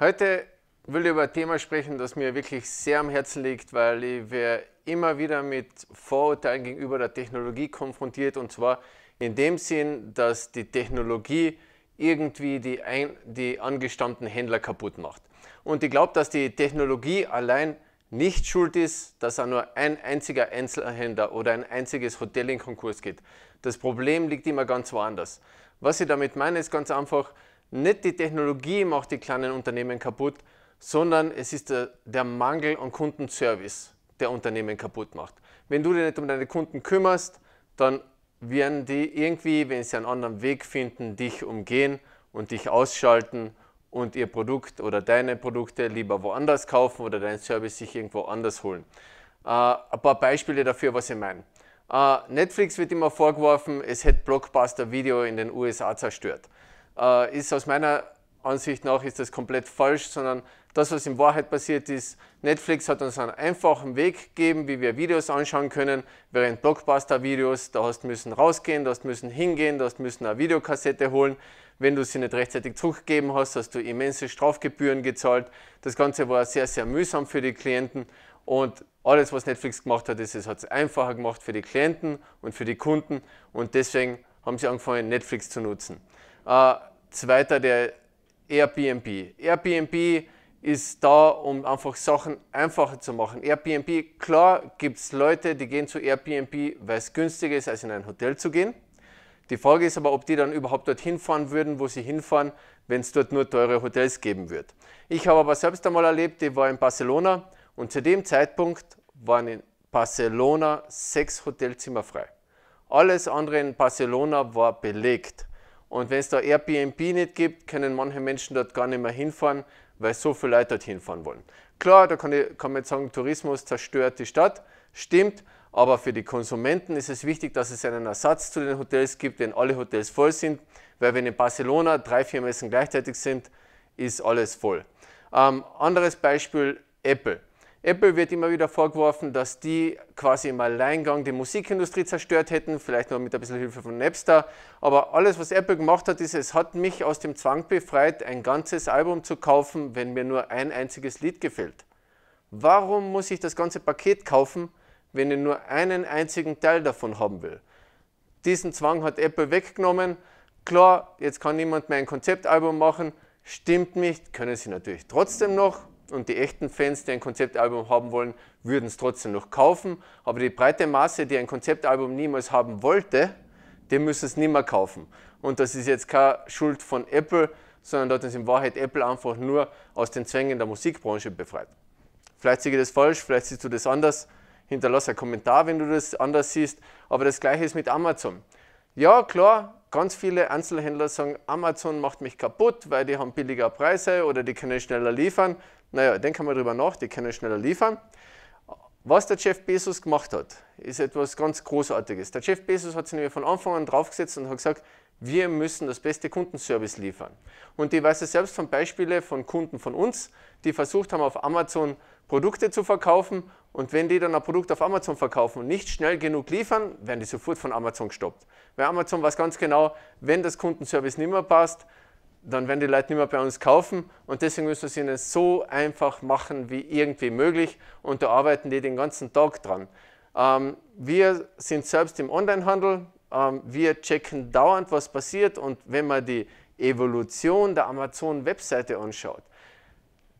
Heute will ich über ein Thema sprechen, das mir wirklich sehr am Herzen liegt, weil ich werde immer wieder mit Vorurteilen gegenüber der Technologie konfrontiert und zwar in dem Sinn, dass die Technologie irgendwie die, ein, die angestammten Händler kaputt macht. Und ich glaube, dass die Technologie allein nicht schuld ist, dass auch nur ein einziger Einzelhändler oder ein einziges Hotel in Konkurs geht. Das Problem liegt immer ganz woanders. Was ich damit meine, ist ganz einfach, nicht die Technologie macht die kleinen Unternehmen kaputt, sondern es ist der, der Mangel an Kundenservice, der Unternehmen kaputt macht. Wenn du dich nicht um deine Kunden kümmerst, dann werden die irgendwie, wenn sie einen anderen Weg finden, dich umgehen und dich ausschalten und ihr Produkt oder deine Produkte lieber woanders kaufen oder deinen Service sich irgendwo anders holen. Äh, ein paar Beispiele dafür, was ich meine. Äh, Netflix wird immer vorgeworfen, es hätte Blockbuster Video in den USA zerstört äh, ist aus meiner Ansicht nach ist das komplett falsch, sondern das, was in Wahrheit passiert ist, Netflix hat uns einen einfachen Weg gegeben, wie wir Videos anschauen können, während Blockbuster-Videos, da hast du müssen rausgehen, da hast du müssen hingehen, da hast du müssen eine Videokassette holen. Wenn du sie nicht rechtzeitig zurückgegeben hast, hast du immense Strafgebühren gezahlt. Das Ganze war sehr, sehr mühsam für die Klienten und alles, was Netflix gemacht hat, ist, es hat es einfacher gemacht für die Klienten und für die Kunden und deswegen haben sie angefangen, Netflix zu nutzen. Äh, Zweiter der Airbnb. Airbnb ist da, um einfach Sachen einfacher zu machen. Airbnb, klar gibt es Leute, die gehen zu Airbnb, weil es günstiger ist, als in ein Hotel zu gehen. Die Frage ist aber, ob die dann überhaupt dorthin fahren würden, wo sie hinfahren, wenn es dort nur teure Hotels geben wird. Ich habe aber selbst einmal erlebt, ich war in Barcelona und zu dem Zeitpunkt waren in Barcelona sechs Hotelzimmer frei. Alles andere in Barcelona war belegt. Und wenn es da Airbnb nicht gibt, können manche Menschen dort gar nicht mehr hinfahren, weil so viele Leute dort hinfahren wollen. Klar, da kann, ich, kann man jetzt sagen, Tourismus zerstört die Stadt, stimmt, aber für die Konsumenten ist es wichtig, dass es einen Ersatz zu den Hotels gibt, wenn alle Hotels voll sind, weil wenn in Barcelona drei, vier Messen gleichzeitig sind, ist alles voll. Ähm, anderes Beispiel, Apple. Apple wird immer wieder vorgeworfen, dass die quasi im Alleingang die Musikindustrie zerstört hätten, vielleicht noch mit ein bisschen Hilfe von Napster. Aber alles, was Apple gemacht hat, ist, es hat mich aus dem Zwang befreit, ein ganzes Album zu kaufen, wenn mir nur ein einziges Lied gefällt. Warum muss ich das ganze Paket kaufen, wenn ich nur einen einzigen Teil davon haben will? Diesen Zwang hat Apple weggenommen. Klar, jetzt kann niemand mehr ein Konzeptalbum machen. Stimmt nicht, können sie natürlich trotzdem noch, und die echten Fans, die ein Konzeptalbum haben wollen, würden es trotzdem noch kaufen. Aber die breite Masse, die ein Konzeptalbum niemals haben wollte, die müssen es nicht mehr kaufen. Und das ist jetzt keine Schuld von Apple, sondern dort ist in Wahrheit Apple einfach nur aus den Zwängen der Musikbranche befreit. Vielleicht sehe ich das falsch, vielleicht siehst du das anders. Hinterlass einen Kommentar, wenn du das anders siehst. Aber das gleiche ist mit Amazon. Ja, klar, ganz viele Einzelhändler sagen, Amazon macht mich kaputt, weil die haben billiger Preise oder die können schneller liefern. Naja, denken wir darüber nach, die können schneller liefern. Was der Jeff Bezos gemacht hat, ist etwas ganz Großartiges. Der Jeff Bezos hat sich nämlich von Anfang an draufgesetzt und hat gesagt, wir müssen das beste Kundenservice liefern. Und ich weiß es selbst von Beispielen von Kunden von uns, die versucht haben, auf Amazon Produkte zu verkaufen. Und wenn die dann ein Produkt auf Amazon verkaufen und nicht schnell genug liefern, werden die sofort von Amazon gestoppt. Weil Amazon weiß ganz genau, wenn das Kundenservice nicht mehr passt, dann werden die Leute nicht mehr bei uns kaufen und deswegen müssen wir es ihnen so einfach machen wie irgendwie möglich und da arbeiten die den ganzen Tag dran. Ähm, wir sind selbst im Onlinehandel, ähm, wir checken dauernd, was passiert und wenn man die Evolution der Amazon-Webseite anschaut,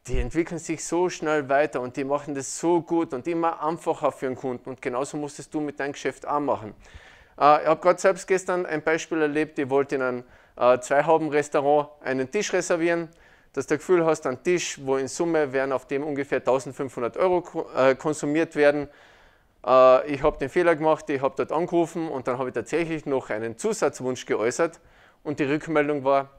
die entwickeln sich so schnell weiter und die machen das so gut und immer einfacher für den Kunden und genauso musstest du mit deinem Geschäft auch machen. Äh, ich habe gerade selbst gestern ein Beispiel erlebt, ich wollte in einen äh, Zwei-Hauben-Restaurant einen Tisch reservieren, dass du das Gefühl hast, ein Tisch, wo in Summe werden auf dem ungefähr 1500 Euro äh, konsumiert werden. Äh, ich habe den Fehler gemacht, ich habe dort angerufen und dann habe ich tatsächlich noch einen Zusatzwunsch geäußert und die Rückmeldung war,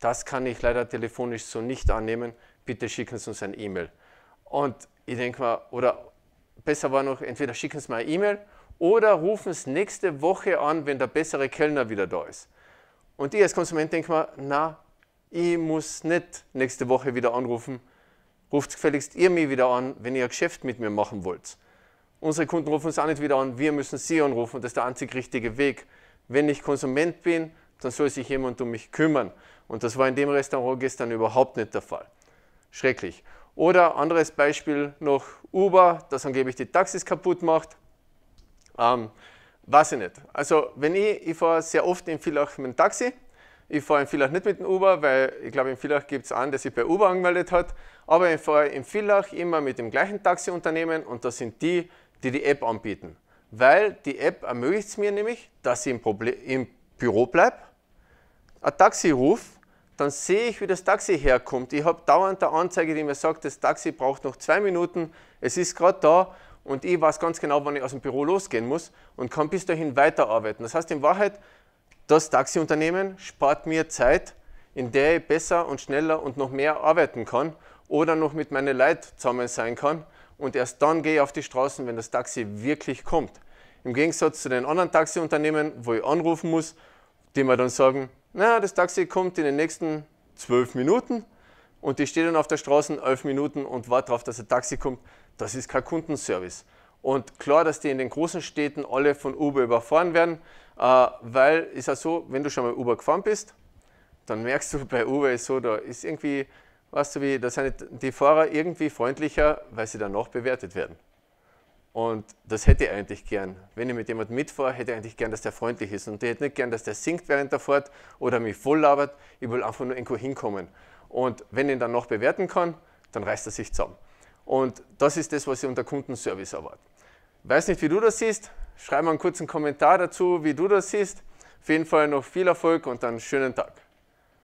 das kann ich leider telefonisch so nicht annehmen, bitte schicken Sie uns ein E-Mail. Und ich denke mal, oder besser war noch, entweder schicken Sie mir ein E-Mail oder rufen Sie nächste Woche an, wenn der bessere Kellner wieder da ist. Und ich als Konsument denke mir, na, ich muss nicht nächste Woche wieder anrufen. Ruft gefälligst ihr mich wieder an, wenn ihr ein Geschäft mit mir machen wollt. Unsere Kunden rufen uns auch nicht wieder an, wir müssen sie anrufen. Das ist der einzig richtige Weg. Wenn ich Konsument bin, dann soll sich jemand um mich kümmern. Und das war in dem Restaurant gestern überhaupt nicht der Fall. Schrecklich. Oder anderes Beispiel noch Uber, das angeblich die Taxis kaputt macht. Ähm, Weiß ich nicht. Also wenn ich, ich fahre sehr oft in Villach mit dem Taxi, ich fahre in Villach nicht mit dem Uber, weil ich glaube in Villach gibt es einen, der sich bei Uber angemeldet hat, aber ich fahre in Villach immer mit dem gleichen Taxiunternehmen und das sind die, die die App anbieten. Weil die App ermöglicht es mir nämlich, dass ich im, im Büro bleibe, ein Taxi rufe, dann sehe ich, wie das Taxi herkommt. Ich habe dauernd eine Anzeige, die mir sagt, das Taxi braucht noch zwei Minuten, es ist gerade da und ich weiß ganz genau, wann ich aus dem Büro losgehen muss und kann bis dahin weiterarbeiten. Das heißt in Wahrheit, das Taxiunternehmen spart mir Zeit, in der ich besser und schneller und noch mehr arbeiten kann oder noch mit meinen Leuten zusammen sein kann und erst dann gehe ich auf die Straßen, wenn das Taxi wirklich kommt. Im Gegensatz zu den anderen Taxiunternehmen, wo ich anrufen muss, die mir dann sagen, na, das Taxi kommt in den nächsten zwölf Minuten und ich stehe dann auf der Straße elf Minuten und warte darauf, dass ein Taxi kommt, das ist kein Kundenservice. Und klar, dass die in den großen Städten alle von Uber überfahren werden, äh, weil ist ja so, wenn du schon mal Uber gefahren bist, dann merkst du, bei Uber ist so, da ist irgendwie, weißt du wie, da sind die Fahrer irgendwie freundlicher, weil sie dann noch bewertet werden. Und das hätte ich eigentlich gern. Wenn ich mit jemandem mitfahre, hätte ich eigentlich gern, dass der freundlich ist. Und ich hätte nicht gern, dass der sinkt während der Fahrt oder mich voll labert. Ich will einfach nur irgendwo hinkommen. Und wenn ich ihn dann noch bewerten kann, dann reißt er sich zusammen. Und das ist das, was ich unter Kundenservice erwarte. Weiß nicht, wie du das siehst. Schreib mal einen kurzen Kommentar dazu, wie du das siehst. Auf jeden Fall noch viel Erfolg und einen schönen Tag.